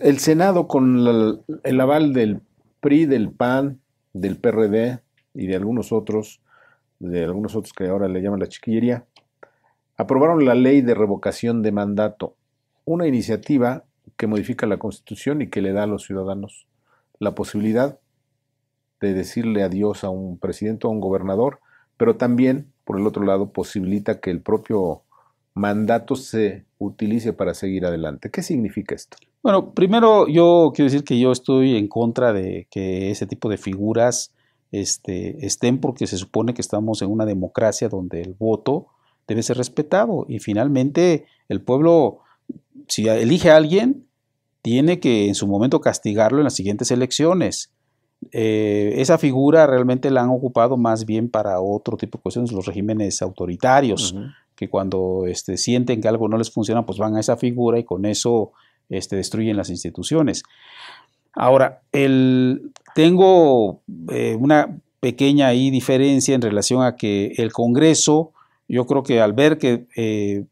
el Senado con el aval del PRI, del PAN, del PRD y de algunos otros, de algunos otros que ahora le llaman la chiquillería, aprobaron la ley de revocación de mandato, una iniciativa que modifica la Constitución y que le da a los ciudadanos la posibilidad de decirle adiós a un presidente o a un gobernador, pero también, por el otro lado, posibilita que el propio mandato se utilice para seguir adelante. ¿Qué significa esto? Bueno, primero yo quiero decir que yo estoy en contra de que ese tipo de figuras este, estén porque se supone que estamos en una democracia donde el voto debe ser respetado y finalmente el pueblo, si elige a alguien, tiene que en su momento castigarlo en las siguientes elecciones. Eh, esa figura realmente la han ocupado más bien para otro tipo de cuestiones, los regímenes autoritarios, que cuando este, sienten que algo no les funciona, pues van a esa figura y con eso este, destruyen las instituciones. Ahora, tengo eh, una pequeña diferencia en relación a que el Congreso, yo creo que al ver que eh,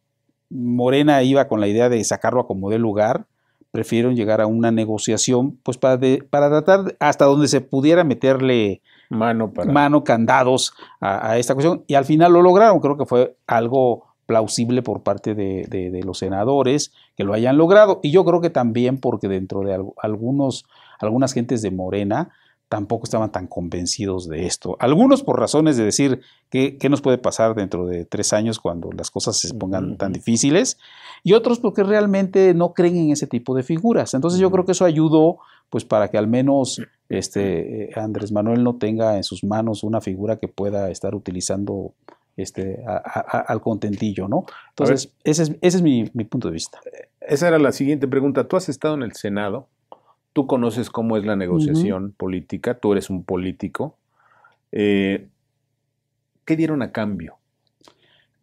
Morena iba con la idea de sacarlo a como de lugar, prefirieron llegar a una negociación, pues para tratar hasta donde se pudiera meterle mano, para... mano candados a, esta cuestión. Y al final lo lograron, creo que fue algo plausible por parte de, los senadores que lo hayan logrado. Y yo creo que también porque dentro de algunos, algunas gentes de Morena tampoco estaban tan convencidos de esto. Algunos por razones de decir qué, nos puede pasar dentro de tres años cuando las cosas se pongan tan difíciles, y otros porque realmente no creen en ese tipo de figuras. Entonces yo creo que eso ayudó pues para que al menos este, eh, Andrés Manuel no tenga en sus manos una figura que pueda estar utilizando este, al contentillo, ¿no? Entonces, ese es, mi, punto de vista. Eh, esa era la siguiente pregunta. Tú has estado en el Senado, tú conoces cómo es la negociación política, tú eres un político. Eh, ¿Qué dieron a cambio?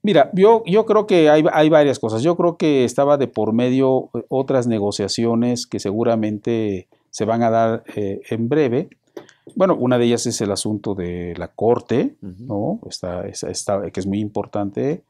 Mira, yo, creo que hay, hay, varias cosas. Yo creo que estaba de por medio otras negociaciones que seguramente se van a dar eh, en breve. Bueno, una de ellas es el asunto de la corte, ¿no? Está, que es muy importante.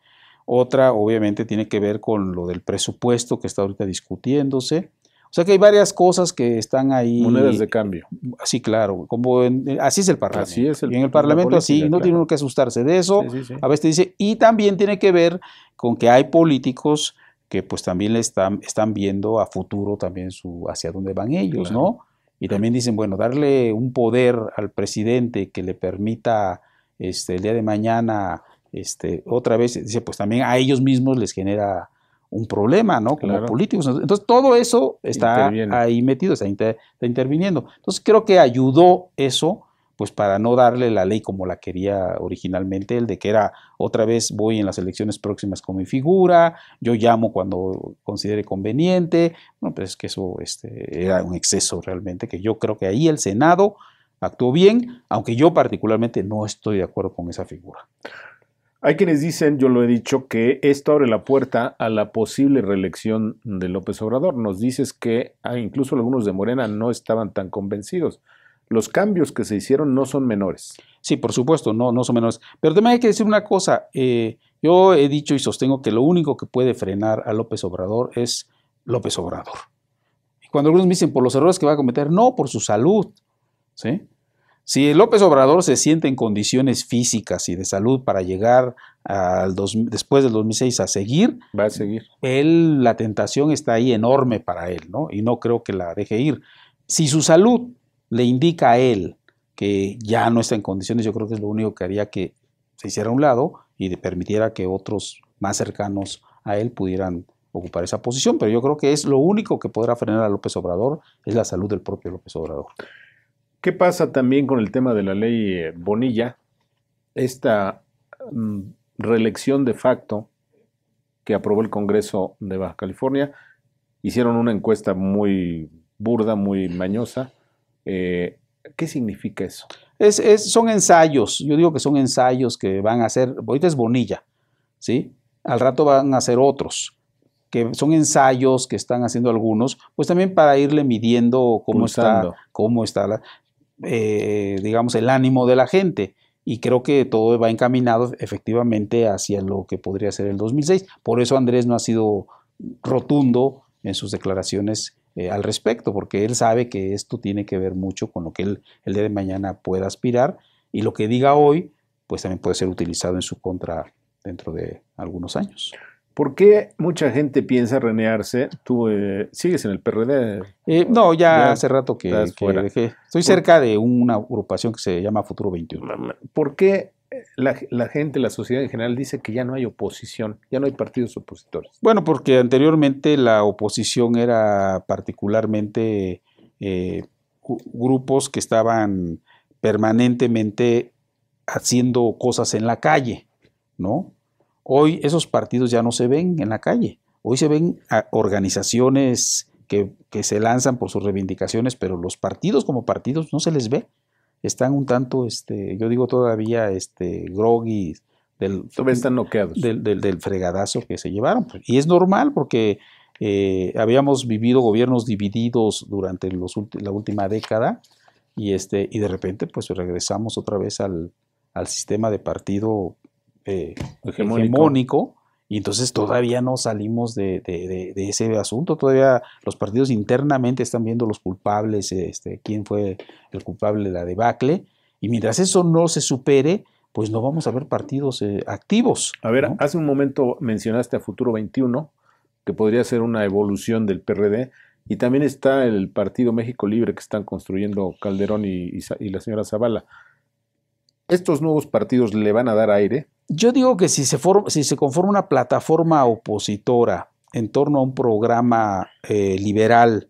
Otra, obviamente, tiene que ver con lo del presupuesto que está ahorita discutiéndose. O sea que hay varias cosas que están ahí. Monedas de cambio. Sí, claro. Como eh, así es el Parlamento. Así es el, y en el Parlamento así, no tiene uno que asustarse de eso. A veces dice, y también tiene que ver con que hay políticos que pues también le están, están viendo a futuro también su, hacia dónde van ellos, ¿no? Y también dicen, bueno, darle un poder al presidente que le permita este, el día de mañana, este, otra vez, dice, pues también a ellos mismos les genera un problema, ¿no? Como políticos. Entonces, todo eso está ahí metido, está, está interviniendo. Entonces, creo que ayudó eso pues para no darle la ley como la quería originalmente, el de que era otra vez voy en las elecciones próximas con mi figura, yo llamo cuando considere conveniente, bueno, pues es que eso este, era un exceso realmente, que yo creo que ahí el Senado actuó bien, aunque yo particularmente no estoy de acuerdo con esa figura. Hay quienes dicen, yo lo he dicho, que esto abre la puerta a la posible reelección de López Obrador. Nos dices que ah, incluso algunos de Morena no estaban tan convencidos los cambios que se hicieron no son menores. Sí, por supuesto, no, son menores. Pero también hay que decir una cosa, eh, yo he dicho y sostengo que lo único que puede frenar a López Obrador es López Obrador. Y cuando algunos me dicen por los errores que va a cometer, no, por su salud. ¿sí? Si López Obrador se siente en condiciones físicas y de salud para llegar al después del 2006 a seguir, va a seguir. la tentación está ahí enorme para él, ¿no? Y no creo que la deje ir. Si su salud le indica a él que ya no está en condiciones, yo creo que es lo único que haría que se hiciera a un lado y permitiera que otros más cercanos a él pudieran ocupar esa posición, pero yo creo que es lo único que podrá frenar a López Obrador, es la salud del propio López Obrador. ¿Qué pasa también con el tema de la ley eh, Bonilla? Esta mm, reelección de facto que aprobó el Congreso de Baja California, hicieron una encuesta muy burda, muy mañosa, eh, ¿Qué significa eso? Es, son ensayos, yo digo que son ensayos que van a hacer, ahorita es Bonilla, ¿sí? Al rato van a hacer otros, que son ensayos que están haciendo algunos, pues también para irle midiendo cómo está, cómo está eh, digamos, el ánimo de la gente. Y creo que todo va encaminado efectivamente hacia lo que podría ser el 2006. Por eso Andrés no ha sido rotundo en sus declaraciones eh, al respecto, porque él sabe que esto tiene que ver mucho con lo que él el día de mañana pueda aspirar y lo que diga hoy, pues también puede ser utilizado en su contra dentro de algunos años. ¿Por qué mucha gente piensa renearse? ¿Tú eh, sigues en el PRD? Eh, no, ya, hace rato que, dejé. Estoy cerca de una agrupación que se llama Futuro 21. ¿Por qué la, gente, la sociedad en general dice que ya no hay oposición, ya no hay partidos opositores. Bueno, porque anteriormente la oposición era particularmente eh, grupos que estaban permanentemente haciendo cosas en la calle, ¿no? Hoy esos partidos ya no se ven en la calle, hoy se ven organizaciones que se lanzan por sus reivindicaciones, pero los partidos como partidos no se les ve están un tanto, este, yo digo todavía, este, groggy. Del, Del, fregadazo que se llevaron. Pues, y es normal porque eh, habíamos vivido gobiernos divididos durante los la última década y, este, y de repente pues regresamos otra vez al, sistema de partido eh, hegemónico y entonces todavía no salimos de, ese asunto, todavía los partidos internamente están viendo los culpables, este, quién fue el culpable de la debacle, y mientras eso no se supere, pues no vamos a ver partidos eh, activos. A ver, hace un momento mencionaste a Futuro 21, que podría ser una evolución del PRD, y también está el Partido México Libre que están construyendo Calderón y la señora Zavala. ¿Estos nuevos partidos le van a dar aire? Yo digo que si se, si se conforma una plataforma opositora en torno a un programa eh, liberal,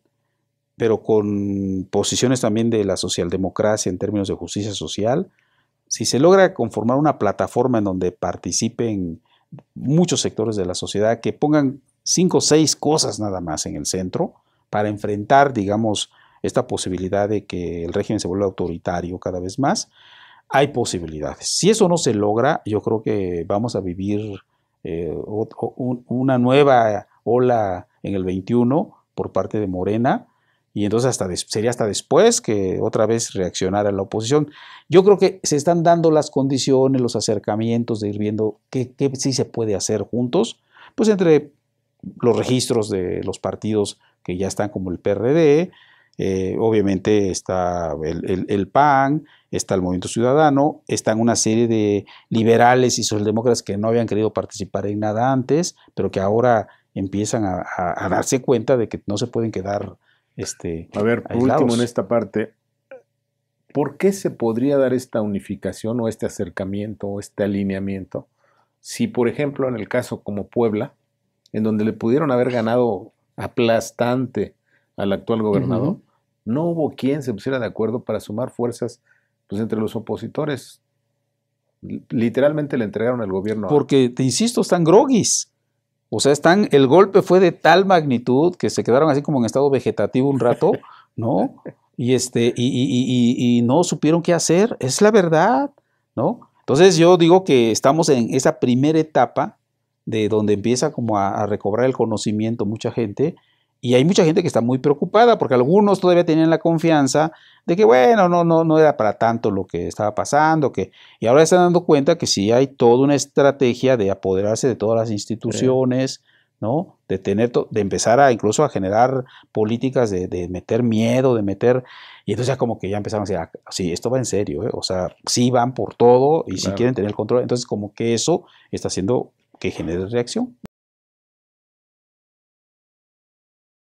pero con posiciones también de la socialdemocracia en términos de justicia social, si se logra conformar una plataforma en donde participen muchos sectores de la sociedad, que pongan cinco o seis cosas nada más en el centro para enfrentar, digamos, esta posibilidad de que el régimen se vuelva autoritario cada vez más, hay posibilidades. Si eso no se logra, yo creo que vamos a vivir eh, una nueva ola en el 21 por parte de Morena y entonces hasta sería hasta después que otra vez reaccionara la oposición. Yo creo que se están dando las condiciones, los acercamientos de ir viendo qué, qué sí se puede hacer juntos, pues entre los registros de los partidos que ya están como el PRD, eh, obviamente está el, PAN, está el Movimiento Ciudadano, están una serie de liberales y socialdemócratas que no habían querido participar en nada antes, pero que ahora empiezan a, darse cuenta de que no se pueden quedar. Este, a ver, por último en esta parte, ¿por qué se podría dar esta unificación o este acercamiento o este alineamiento si, por ejemplo, en el caso como Puebla, en donde le pudieron haber ganado aplastante al actual gobernador, no hubo quien se pusiera de acuerdo para sumar fuerzas pues, entre los opositores. Literalmente le entregaron el gobierno. Porque, te insisto, están groguis. O sea, están, el golpe fue de tal magnitud que se quedaron así como en estado vegetativo un rato, ¿no? Y, este, y, no supieron qué hacer. Es la verdad, ¿no? Entonces yo digo que estamos en esa primera etapa de donde empieza como a, a recobrar el conocimiento mucha gente, y hay mucha gente que está muy preocupada porque algunos todavía tenían la confianza de que, bueno, no, no, no era para tanto lo que estaba pasando. Que, y ahora están dando cuenta que sí hay toda una estrategia de apoderarse de todas las instituciones, ¿no? De, tener de empezar a incluso a generar políticas de, de, meter miedo, de meter... Y entonces ya como que ya empezaron a decir, ah, sí, esto va en serio, ¿eh? o sea, sí van por todo y si sí quieren tener el control. Entonces como que eso está haciendo que genere reacción.